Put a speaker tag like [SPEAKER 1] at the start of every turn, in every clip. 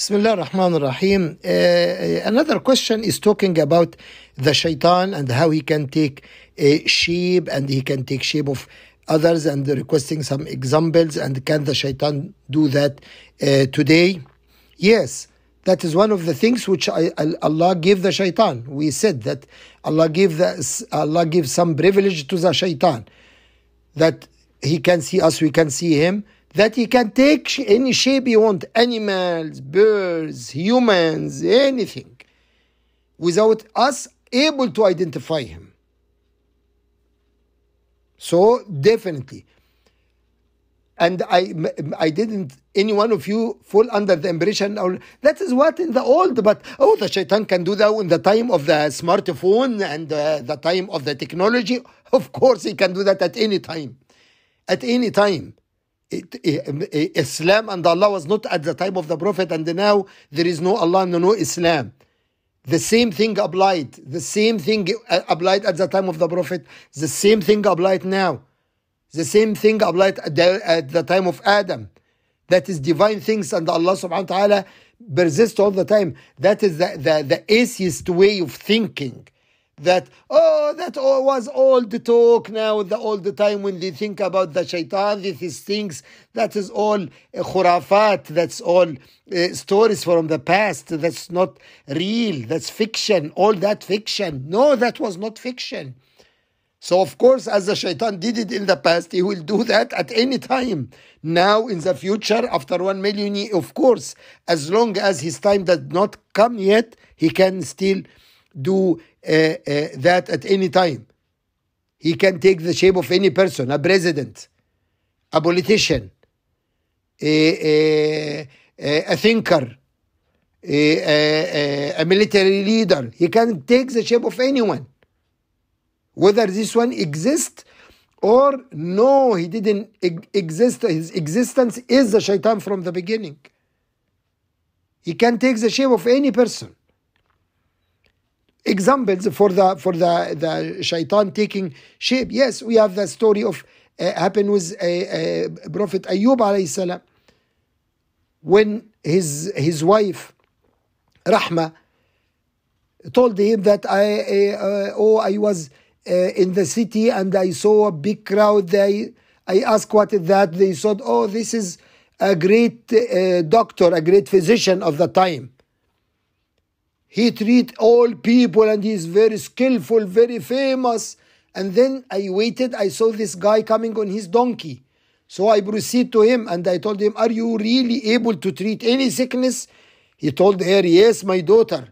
[SPEAKER 1] Bismillah ar-Rahman ar-Rahim. Uh, uh, another question is talking about the shaitan and how he can take a uh, sheep and he can take sheep of others and requesting some examples and can the shaitan do that uh, today? Yes, that is one of the things which I, Allah gave the shaitan. We said that Allah gave the, Allah gave some privilege to the shaitan that he can see us, we can see him that he can take any shape he want animals, birds, humans, anything without us able to identify him. So, definitely. And I, I didn't, any one of you fall under the impression, or that is what in the old, but oh, the shaitan can do that in the time of the smartphone and uh, the time of the technology. Of course, he can do that at any time. At any time. Eh, eh, eh, Islam and Allah was not at the time of the Prophet, and now there is no Allah and no Islam. The same thing applied. The same thing applied at the time of the Prophet. The same thing applied now. The same thing applied at the, at the time of Adam. That is divine things, and Allah subhanahu wa ta'ala persists all the time. That is the, the, the way of thinking that, oh, that all was all the talk now, the, all the time when they think about the shaitan, these things, that is all uh, khurafat, that's all uh, stories from the past, that's not real, that's fiction, all that fiction. No, that was not fiction. So, of course, as the shaitan did it in the past, he will do that at any time. Now, in the future, after one million years, of course, as long as his time does not come yet, he can still do uh, uh, that at any time. He can take the shape of any person, a president, a politician, a, a, a thinker, a, a, a military leader. He can take the shape of anyone. Whether this one exists or no, he didn't exist. His existence is the shaitan from the beginning. He can take the shape of any person examples for the for the the shaitan taking shape. Yes, we have the story of uh, happened with a, Prophet Ayub alayhi salam when his his wife Rahma told him that I uh, oh I was uh, in the city and I saw a big crowd. They I asked what is that. They said, oh this is a great uh, doctor, a great physician of the time. He treat all people and he's very skillful, very famous. And then I waited, I saw this guy coming on his donkey. So I proceed to him and I told him, Are you really able to treat any sickness? He told her, Yes, my daughter.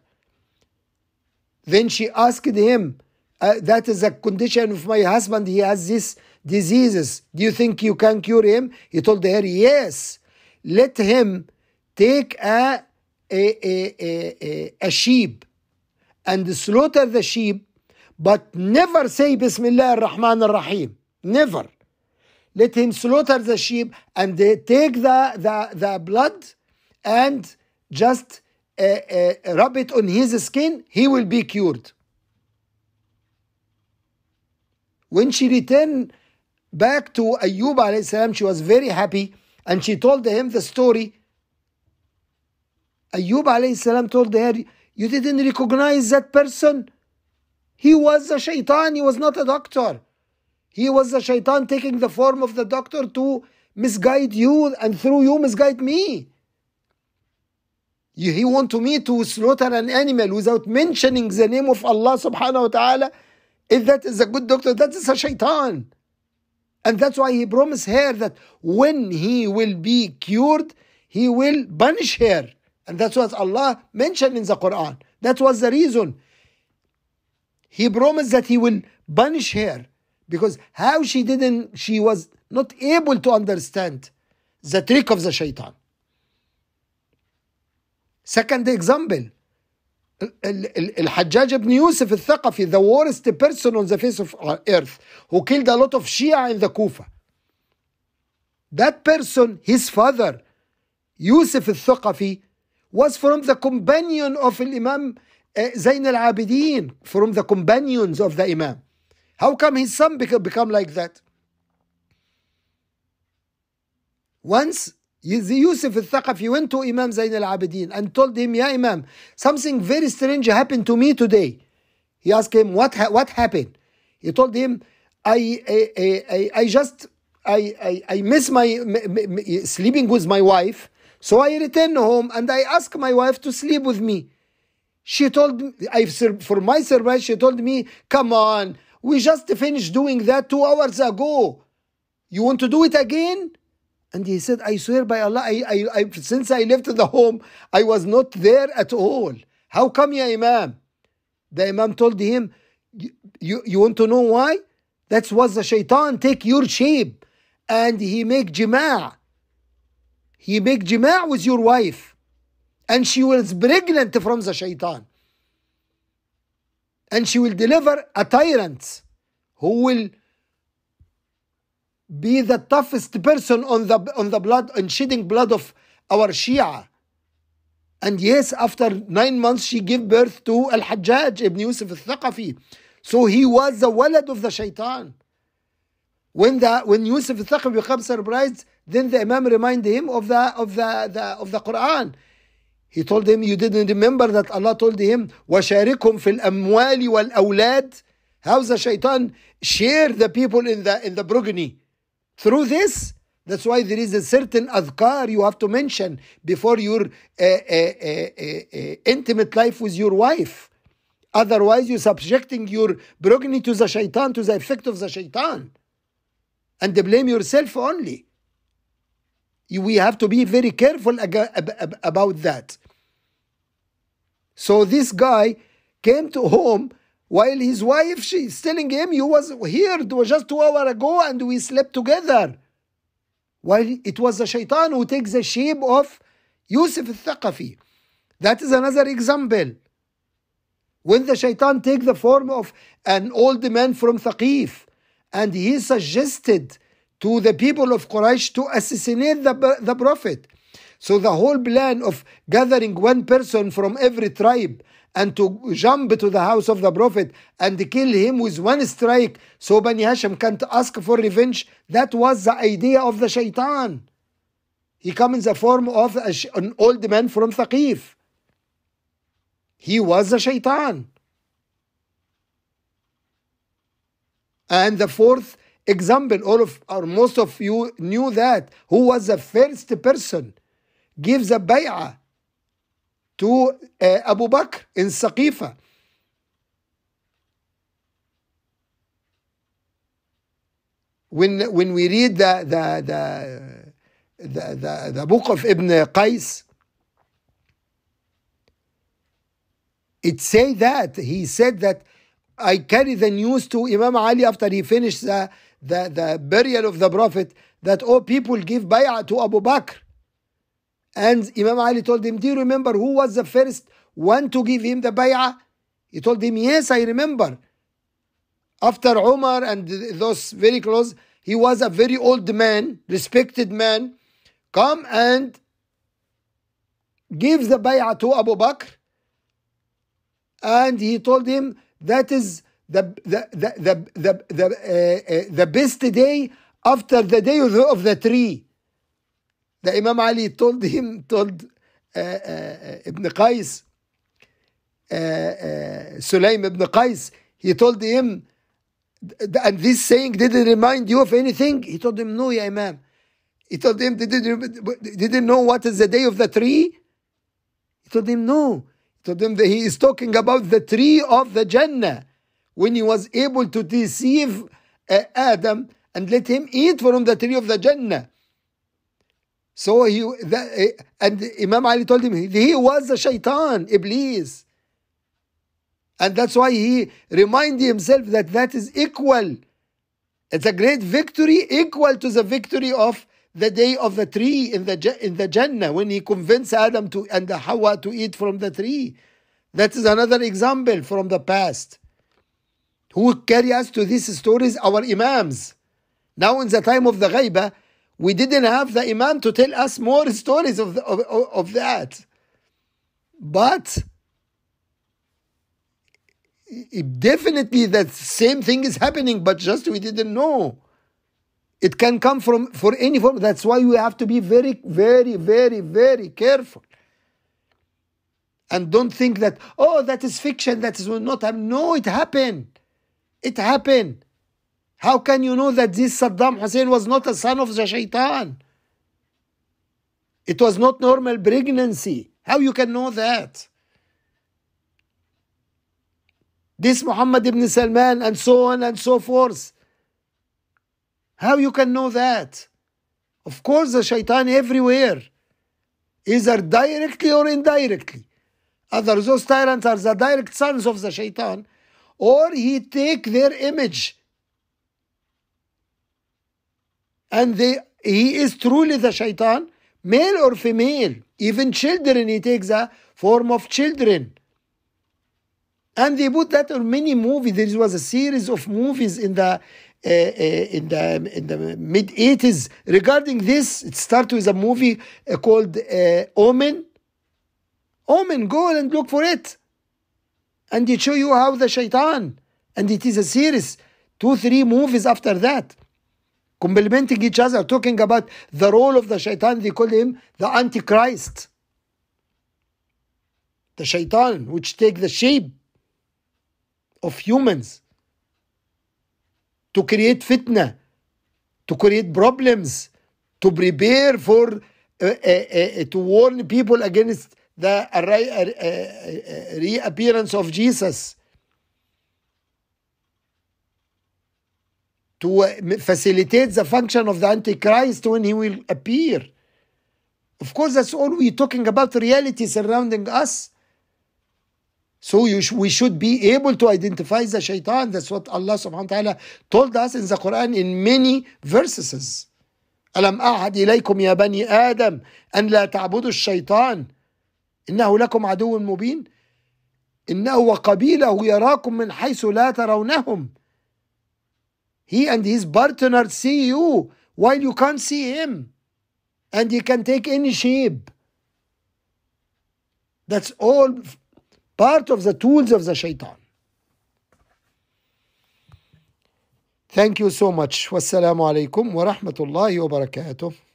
[SPEAKER 1] Then she asked him, uh, That is the condition of my husband. He has these diseases. Do you think you can cure him? He told her, Yes. Let him take a a, a, a, sheep and slaughter the sheep, but never say Bismillah ar-Rahman ar-Rahim. Never. Let him slaughter the sheep and they take the, the, the blood and just uh, uh, rub it on his skin, he will be cured. When she returned back to Ayub, salam, she was very happy and she told him the story Ayub alayhi salam told her, You didn't recognize that person. He was a shaitan, he was not a doctor. He was a shaitan taking the form of the doctor to misguide you and through you misguide me. He want to me to slaughter an animal without mentioning the name of Allah subhanahu wa ta'ala. If that is a good doctor, that is a shaitan. And that's why he promised her that when he will be cured, he will banish her. And that's what Allah mentioned in the Quran. That was the reason. He promised that He will punish her because how she didn't, she was not able to understand the trick of the shaitan. Second example, Al-Hajjaj ibn Yusuf al-Thaqafi, the worst person on the face of earth, who killed a lot of Shia in the Kufa. That person, his father, Yusuf al-Thaqafi, was from the companion of Imam eh, Zain al Abidin, from the companions of the Imam. How come his son become like that? Once Yusuf al-Thaqafi went to Imam Zain al-Abidin and told him, Ya Imam, something very strange happened to me today. He asked him, what, ha- what happened? He told him, I, I, I, I just, I, I, I miss my, my, sleeping with my wife so I returned home and I asked my wife to sleep with me. She told me, I, for my surprise, she told me, come on, we just finished doing that two hours ago. You want to do it again? And he said, I swear by Allah, I, I, I, since I left the home, I was not there at all. How come, Ya Imam? The Imam told him, you, you want to know why? That was the shaitan take your shape and he make jima'. He make jima' with your wife and she was pregnant from the shaitan and she will deliver a tyrant who will be the toughest person on the on the blood and shedding blood of our Shia. And yes, after nine months, she gave birth to Al Hajjaj ibn Yusuf al Thaqafi. So he was the walad of the shaitan. When, the, when Yusuf al Thaqafi becomes surprised, then the Imam reminded him of the, of the, the, of the Quran. He told him, You didn't remember that Allah told him, وَشَارِكُمْ فِي الْأَمْوَالِ وَالْأَوْلَادِ How's the shaitan share the people in the, in the Brugni? Through this, that's why there is a certain adhkar you have to mention before your uh, uh, uh, intimate life with your wife. Otherwise, you're subjecting your brogni to the shaitan, to the effect of the shaitan. And blame yourself only we have to be very careful about that. So this guy came to home while his wife she's telling him you was here it was just two hours ago and we slept together. While it was the shaitan who takes the shape of Yusuf al-Thaqafi. That is another example. When the shaitan take the form of an old man from Thaqif and he suggested to the people of Quraysh to assassinate the, the Prophet. So the whole plan of gathering one person from every tribe and to jump to the house of the Prophet and kill him with one strike so Bani Hashim can't ask for revenge, that was the idea of the shaitan. He comes in the form of an old man from Thaqif. He was the shaitan. And the fourth example, all of or most of you knew that who was the first person gives the bay'ah to uh, Abu Bakr in Saqifa. When when we read the the the the, the, the book of Ibn Qais, it say that he said that I carry the news to Imam Ali after he finished the the, the burial of the Prophet that all oh, people give bay'ah to Abu Bakr. And Imam Ali told him, Do you remember who was the first one to give him the bay'ah? He told him, Yes, I remember. After Umar and those very close, he was a very old man, respected man. Come and give the bay'ah to Abu Bakr. And he told him, That is the the the the the the, uh, uh, the best day after the day of the, of the tree. The Imam Ali told him told uh, uh, Ibn Qais, uh, uh, Sulaim Ibn Qais, he told him, and this saying didn't remind you of anything. He told him, no, ya Imam. He told him, did didn't know what is the day of the tree? He told him, no. He told him that he is talking about the tree of the Jannah when he was able to deceive uh, Adam and let him eat from the tree of the Jannah. So he the, uh, and Imam Ali told him he was the shaitan, Iblis. And that's why he reminded himself that that is equal. It's a great victory, equal to the victory of the day of the tree in the in the Jannah when he convinced Adam to and Hawa to eat from the tree. That is another example from the past. Who carry us to these stories? Our Imams. Now, in the time of the Ghaibah, we didn't have the Imam to tell us more stories of, the, of, of that. But definitely that same thing is happening, but just we didn't know. It can come from for any form. That's why we have to be very, very, very, very careful. And don't think that, oh, that is fiction, that is not. No, it happened. It happened. How can you know that this Saddam Hussein was not a son of the shaitan? It was not normal pregnancy. How you can know that? This Muhammad ibn Salman and so on and so forth. How you can know that? Of course, the shaitan everywhere, either directly or indirectly. Other those tyrants are the direct sons of the shaitan or he take their image and they he is truly the shaitan male or female even children he takes a form of children and they put that on many movies there was a series of movies in the uh, uh, in the in the mid 80s regarding this it started with a movie uh, called uh, omen omen go and look for it and it show you how the shaitan and it is a series two three movies after that complimenting each other talking about the role of the shaitan they call him the antichrist the shaitan which take the shape of humans to create fitna to create problems to prepare for uh, uh, uh, to warn people against the uh, uh, uh, reappearance of Jesus to facilitate the function of the Antichrist when he will appear. Of course, that's all we're talking about reality surrounding us. So sh- we should be able to identify the shaitan. That's what Allah subhanahu wa ta'ala told us in the Quran in many verses. ألم أعهد إليكم يا بني آدم أن لا تعبدوا الشيطان إنه لكم عدو مبين إنه وقبيله يراكم من حيث لا ترونهم He and his partner see you while you can't see him and he can take any shape That's all part of the tools of the shaitan Thank you so much والسلام عليكم ورحمة الله وبركاته